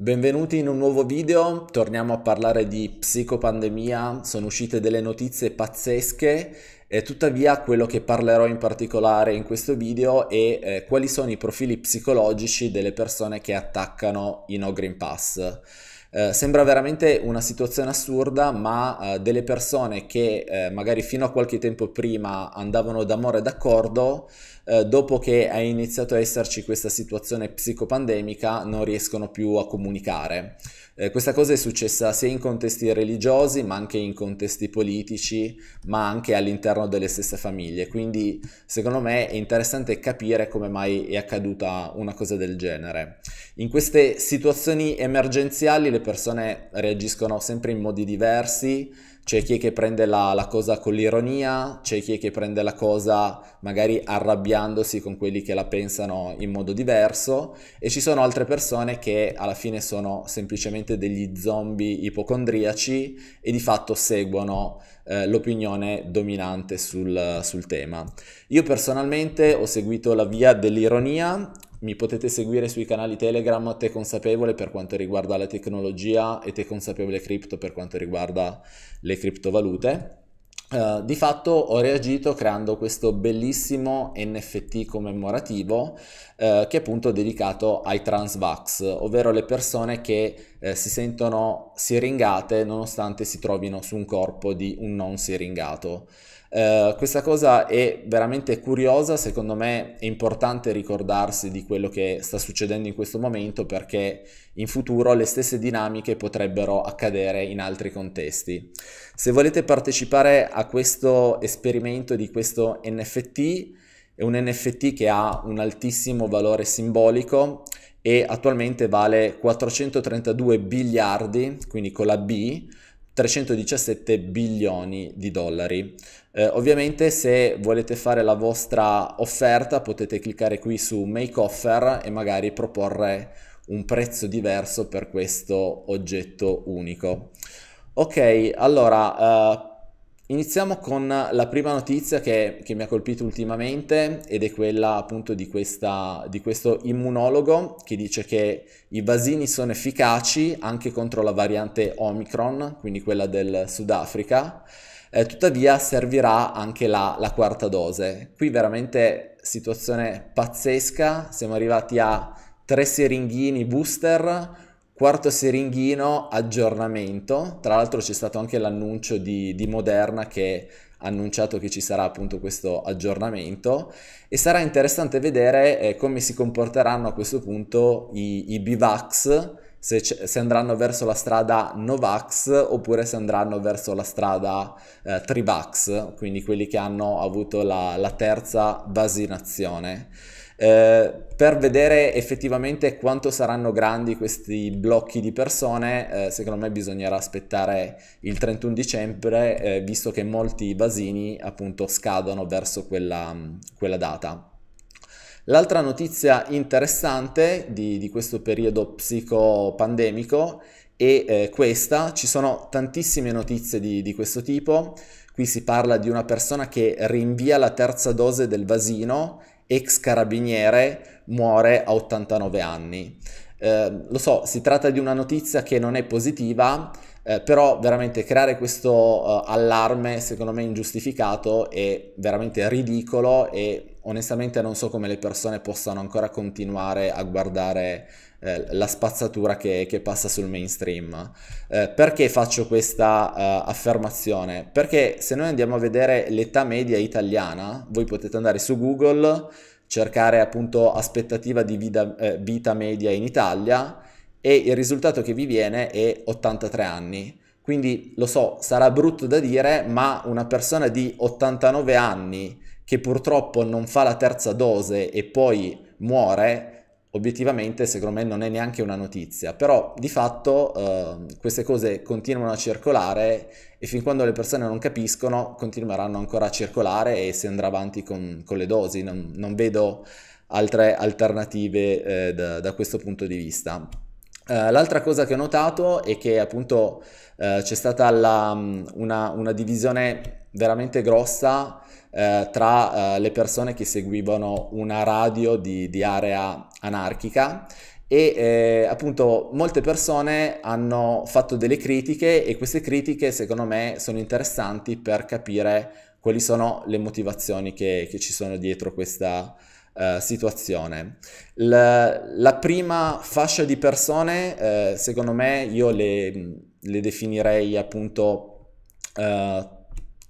Benvenuti in un nuovo video, torniamo a parlare di psicopandemia, sono uscite delle notizie pazzesche e tuttavia quello che parlerò in particolare in questo video è eh, quali sono i profili psicologici delle persone che attaccano i no green pass. Eh, sembra veramente una situazione assurda, ma eh, delle persone che eh, magari fino a qualche tempo prima andavano d'amore e d'accordo, eh, dopo che è iniziato a esserci questa situazione psicopandemica non riescono più a comunicare. Eh, questa cosa è successa sia in contesti religiosi, ma anche in contesti politici, ma anche all'interno delle stesse famiglie. Quindi, secondo me, è interessante capire come mai è accaduta una cosa del genere. In queste situazioni emergenziali le persone reagiscono sempre in modi diversi c'è chi è che prende la, la cosa con l'ironia, c'è chi è che prende la cosa magari arrabbiandosi con quelli che la pensano in modo diverso e ci sono altre persone che alla fine sono semplicemente degli zombie ipocondriaci e di fatto seguono eh, l'opinione dominante sul, sul tema. Io personalmente ho seguito la via dell'ironia mi potete seguire sui canali Telegram Te Consapevole per quanto riguarda la tecnologia e Te Consapevole Crypto per quanto riguarda le criptovalute. Uh, di fatto ho reagito creando questo bellissimo NFT commemorativo uh, che è appunto dedicato ai transvax, ovvero le persone che uh, si sentono siringate nonostante si trovino su un corpo di un non siringato. Eh, questa cosa è veramente curiosa, secondo me è importante ricordarsi di quello che sta succedendo in questo momento perché in futuro le stesse dinamiche potrebbero accadere in altri contesti. Se volete partecipare a questo esperimento di questo NFT, è un NFT che ha un altissimo valore simbolico e attualmente vale 432 biliardi, quindi con la B, 317 bilioni di dollari. Eh, ovviamente se volete fare la vostra offerta potete cliccare qui su Make Offer e magari proporre un prezzo diverso per questo oggetto unico. Ok, allora eh, Iniziamo con la prima notizia che, che, mi ha colpito ultimamente ed è quella appunto di, questa, di, questo immunologo che dice che i vasini sono efficaci anche contro la variante Omicron, quindi quella del Sudafrica, eh, tuttavia servirà anche la, la quarta dose. Qui veramente situazione pazzesca, siamo arrivati a tre seringhini booster Quarto seringhino, aggiornamento. Tra l'altro c'è stato anche l'annuncio di, di Moderna che ha annunciato che ci sarà appunto questo aggiornamento e sarà interessante vedere eh, come si comporteranno a questo punto i, i bivax, se, c- se, andranno verso la strada Novax oppure se andranno verso la strada eh, Trivax, quindi quelli che hanno avuto la, la terza vaccinazione. Eh, per vedere effettivamente quanto saranno grandi questi blocchi di persone, eh, secondo me bisognerà aspettare il 31 dicembre, eh, visto che molti vasini appunto scadono verso quella, mm, quella data. L'altra notizia interessante di, di questo periodo psicopandemico e eh, questa, ci sono tantissime notizie di, di, questo tipo, qui si parla di una persona che rinvia la terza dose del vasino ex carabiniere, muore a 89 anni. Eh, lo so, si tratta di una notizia che non è positiva, eh, però veramente creare questo eh, allarme secondo me ingiustificato è veramente ridicolo e onestamente non so come le persone possano ancora continuare a guardare eh, la spazzatura che, che, passa sul mainstream. Eh, perché faccio questa uh, affermazione? Perché se noi andiamo a vedere l'età media italiana, voi potete andare su Google, cercare appunto aspettativa di vida, eh, vita media in Italia e il risultato che vi viene è 83 anni. Quindi lo so, sarà brutto da dire, ma una persona di 89 anni che purtroppo non fa la terza dose e poi muore, obiettivamente secondo me non è neanche una notizia, però di fatto eh, queste cose continuano a circolare e fin quando le persone non capiscono continueranno ancora a circolare e si andrà avanti con, con le dosi, non, non, vedo altre alternative eh, da, da questo punto di vista. Eh, l'altra cosa che ho notato è che appunto uh, c'è stata la, mm, una, una, divisione veramente grossa uh, tra le persone che seguivano una radio di, di area anarchica e eh, appunto molte persone hanno fatto delle critiche e queste critiche secondo me sono interessanti per capire quali sono le motivazioni che, che ci sono dietro questa, eh, situazione. La, la, prima fascia di persone, eh, secondo me, io le, le definirei appunto eh,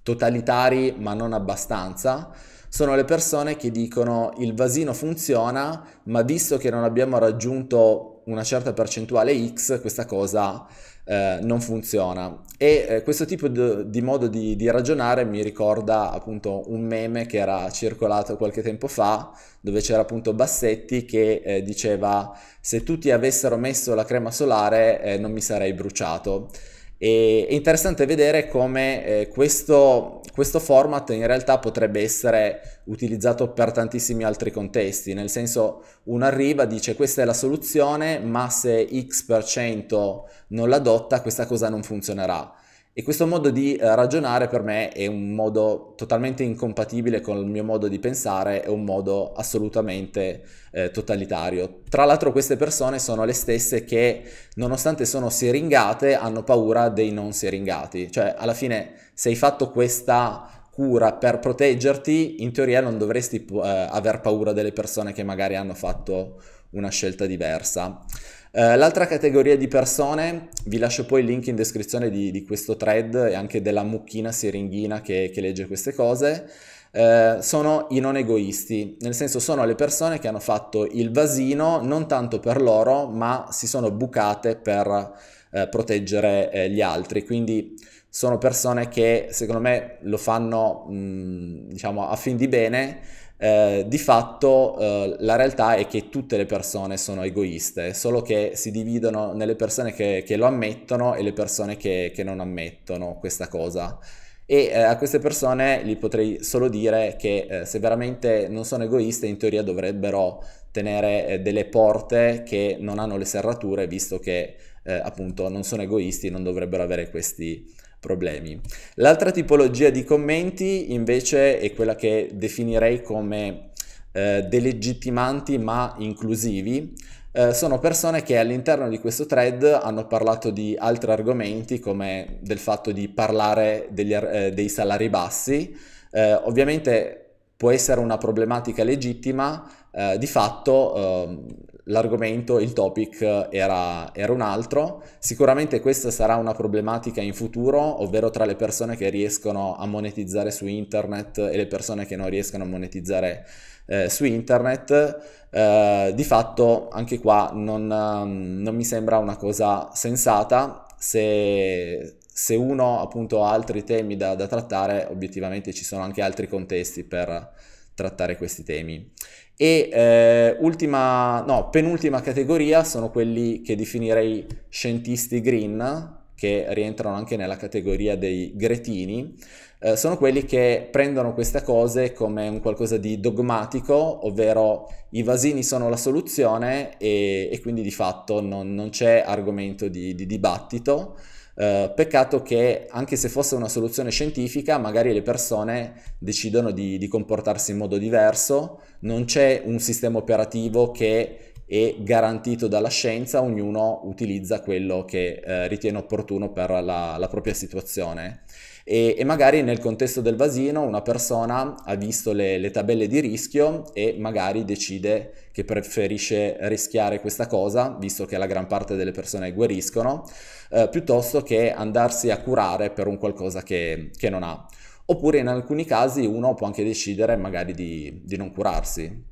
totalitari, ma non abbastanza sono le persone che dicono il vasino funziona, ma visto che non abbiamo raggiunto una certa percentuale X, questa cosa eh, non funziona. E eh, questo tipo di, di modo di, di, ragionare mi ricorda appunto un meme che era circolato qualche tempo fa, dove c'era appunto Bassetti che eh, diceva se tutti avessero messo la crema solare eh, non mi sarei bruciato. E è interessante vedere come eh, questo, questo, format in realtà potrebbe essere utilizzato per tantissimi altri contesti, nel senso uno arriva, dice questa è la soluzione, ma se X% non l'adotta questa cosa non funzionerà. E questo modo di eh, ragionare per me è un modo totalmente incompatibile con il mio modo di pensare, è un modo assolutamente eh, totalitario. Tra l'altro queste persone sono le stesse che, nonostante sono seringate, hanno paura dei non seringati. Cioè, alla fine, se hai fatto questa cura per proteggerti, in teoria non dovresti eh, aver paura delle persone che magari hanno fatto una scelta diversa. Eh, l'altra categoria di persone, vi lascio poi il link in descrizione di, di questo thread e anche della mucchina siringhina che, che legge queste cose, uh, sono i non egoisti, nel senso sono le persone che hanno fatto il vasino non tanto per loro, ma si sono bucate per uh, proteggere gli altri, quindi sono persone che secondo me lo fanno mh, mm, diciamo a fin di bene eh, di fatto eh, la realtà è che tutte le persone sono egoiste, solo che si dividono nelle persone che, che lo ammettono e le persone che, che non ammettono questa cosa. E eh, a queste persone gli potrei solo dire che eh, se veramente non sono egoiste, in teoria dovrebbero tenere eh, delle porte che non hanno le serrature, visto che appunto non sono egoisti, non dovrebbero avere questi problemi. L'altra tipologia di commenti invece è quella che definirei come eh, delegittimanti ma inclusivi. Eh, sono persone che all'interno di questo thread hanno parlato di altri argomenti come del fatto di parlare degli, eh, dei salari bassi. Eh, ovviamente può essere una problematica legittima, eh, di fatto ehm, l'argomento, il topic eh, era, era, un altro. Sicuramente questa sarà una problematica in futuro, ovvero tra le persone che riescono a monetizzare su internet e le persone che non riescono a monetizzare eh, su internet. Eh, di fatto anche qua non, ehm, non, mi sembra una cosa sensata. Se, se uno appunto ha altri temi da, da trattare, obiettivamente ci sono anche altri contesti per trattare questi temi. E eh, ultima, no, penultima categoria sono quelli che definirei scientisti green, che rientrano anche nella categoria dei gretini, eh, sono quelli che prendono queste cose come un qualcosa di dogmatico, ovvero i vasini sono la soluzione e, e quindi di fatto non, non c'è argomento di, di dibattito. Eh, peccato che anche se fosse una soluzione scientifica, magari le persone decidono di, di comportarsi in modo diverso, non c'è un sistema operativo che è garantito dalla scienza, ognuno utilizza quello che eh, ritiene opportuno per la, la propria situazione e, e, magari nel contesto del vasino una persona ha visto le, le tabelle di rischio e magari decide che preferisce rischiare questa cosa, visto che la gran parte delle persone guariscono, eh, piuttosto che andarsi a curare per un qualcosa che, che, non ha. Oppure in alcuni casi uno può anche decidere magari di, di non curarsi.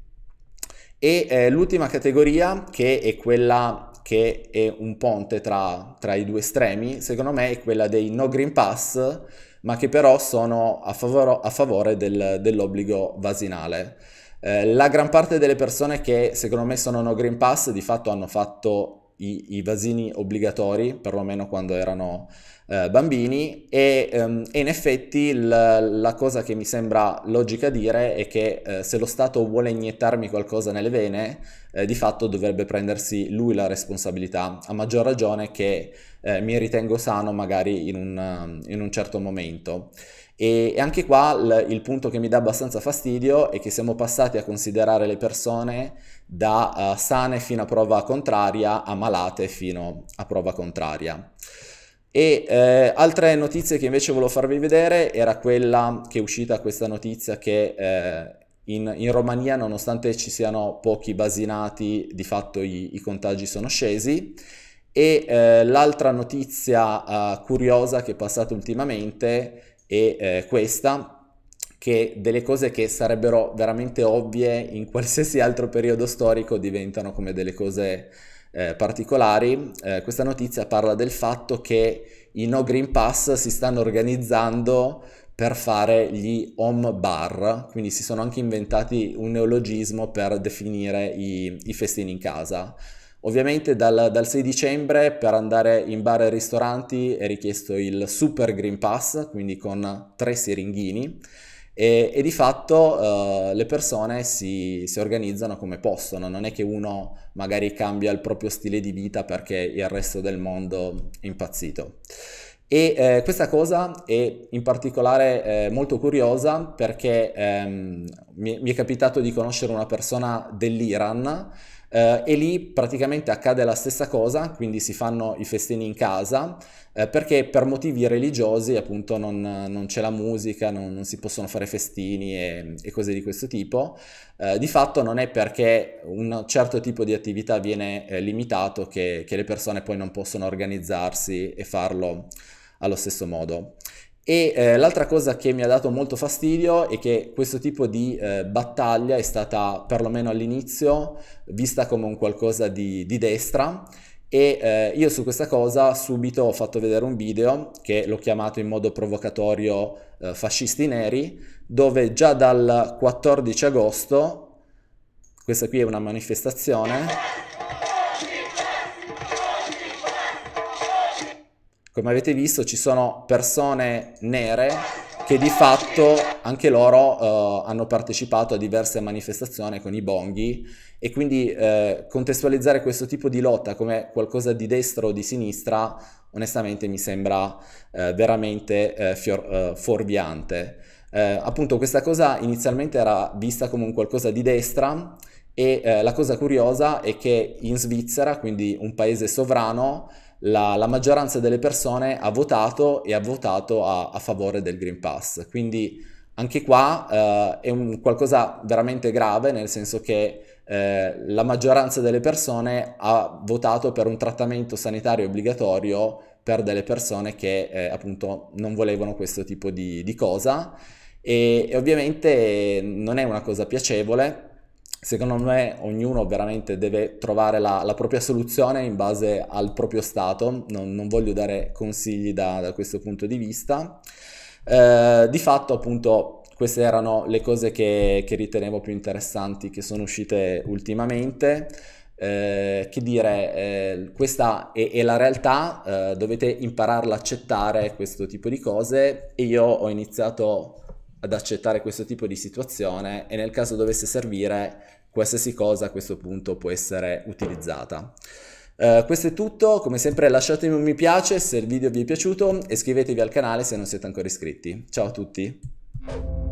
E eh, l'ultima categoria, che è quella che è un ponte tra, tra i due estremi, secondo me è quella dei no Green Pass, ma che però sono a, favore, a favore del, dell'obbligo vasinale. Eh, la gran parte delle persone che secondo me sono no Green Pass di fatto hanno fatto i, i vasini obbligatori, perlomeno quando erano eh, bambini, e, ehm, e, in effetti l- la cosa che mi sembra logica dire è che eh, se lo Stato vuole iniettarmi qualcosa nelle vene, eh, di fatto dovrebbe prendersi lui la responsabilità, a maggior ragione che eh, mi ritengo sano magari in un, eh, in un certo momento. E, e anche qua l, il punto che mi dà abbastanza fastidio è che siamo passati a considerare le persone da uh, sane fino a prova contraria a malate fino a prova contraria. E eh, altre notizie che invece volevo farvi vedere era quella che è uscita questa notizia che eh, in, in, Romania, nonostante ci siano pochi basinati, di fatto i, i contagi sono scesi e eh, l'altra notizia eh, curiosa che è passata ultimamente è eh, questa, che delle cose che sarebbero veramente ovvie in qualsiasi altro periodo storico diventano come delle cose eh, particolari. Eh, questa notizia parla del fatto che i No Green Pass si stanno organizzando per fare gli home bar, quindi si sono anche inventati un neologismo per definire i, i festini in casa. Ovviamente dal, dal, 6 dicembre per andare in bar e ristoranti è richiesto il Super Green Pass, quindi con tre siringhini e, e di fatto eh, le persone si, si, organizzano come possono, non è che uno magari cambia il proprio stile di vita perché il resto del mondo è impazzito. E eh, questa cosa è in particolare eh, molto curiosa perché ehm, mi, mi è capitato di conoscere una persona dell'Iran eh, e lì praticamente accade la stessa cosa, quindi si fanno i festini in casa eh, perché per motivi religiosi appunto non, non c'è la musica, non, non, si possono fare festini e, e cose di questo tipo. Eh, di fatto non è perché un certo tipo di attività viene eh, limitato che, che le persone poi non possono organizzarsi e farlo allo stesso modo. E eh, l'altra cosa che mi ha dato molto fastidio è che questo tipo di eh, battaglia è stata, perlomeno all'inizio, vista come un qualcosa di, di destra e eh, io su questa cosa subito ho fatto vedere un video che l'ho chiamato in modo provocatorio eh, fascisti neri, dove già dal 14 agosto, questa qui è una manifestazione, come avete visto ci sono persone nere che di fatto anche loro eh, hanno partecipato a diverse manifestazioni con i bonghi e quindi eh, contestualizzare questo tipo di lotta come qualcosa di destra o di sinistra onestamente mi sembra eh, veramente eh, fior- eh, fuorviante. Eh, appunto questa cosa inizialmente era vista come un qualcosa di destra e la cosa curiosa è che in Svizzera, quindi un paese sovrano, la, la, maggioranza delle persone ha votato e ha votato a, a favore del Green Pass. Quindi anche qua eh, è un qualcosa veramente grave, nel senso che eh, la maggioranza delle persone ha votato per un trattamento sanitario obbligatorio per delle persone che eh, appunto non volevano questo tipo di, di cosa. E, e ovviamente non è una cosa piacevole secondo me ognuno veramente deve trovare la, la propria soluzione in base al proprio stato, non, non voglio dare consigli da, da, questo punto di vista. Eh, di fatto appunto queste erano le cose che, che ritenevo più interessanti che sono uscite ultimamente. Eh, che dire, eh, questa è, è, la realtà, eh, dovete impararla ad accettare questo tipo di cose e io ho iniziato ad accettare questo tipo di situazione e nel caso dovesse servire qualsiasi cosa a questo punto può essere utilizzata. Uh, questo è tutto, come sempre lasciatemi un mi piace se il video vi è piaciuto e iscrivetevi al canale se non siete ancora iscritti. Ciao a tutti!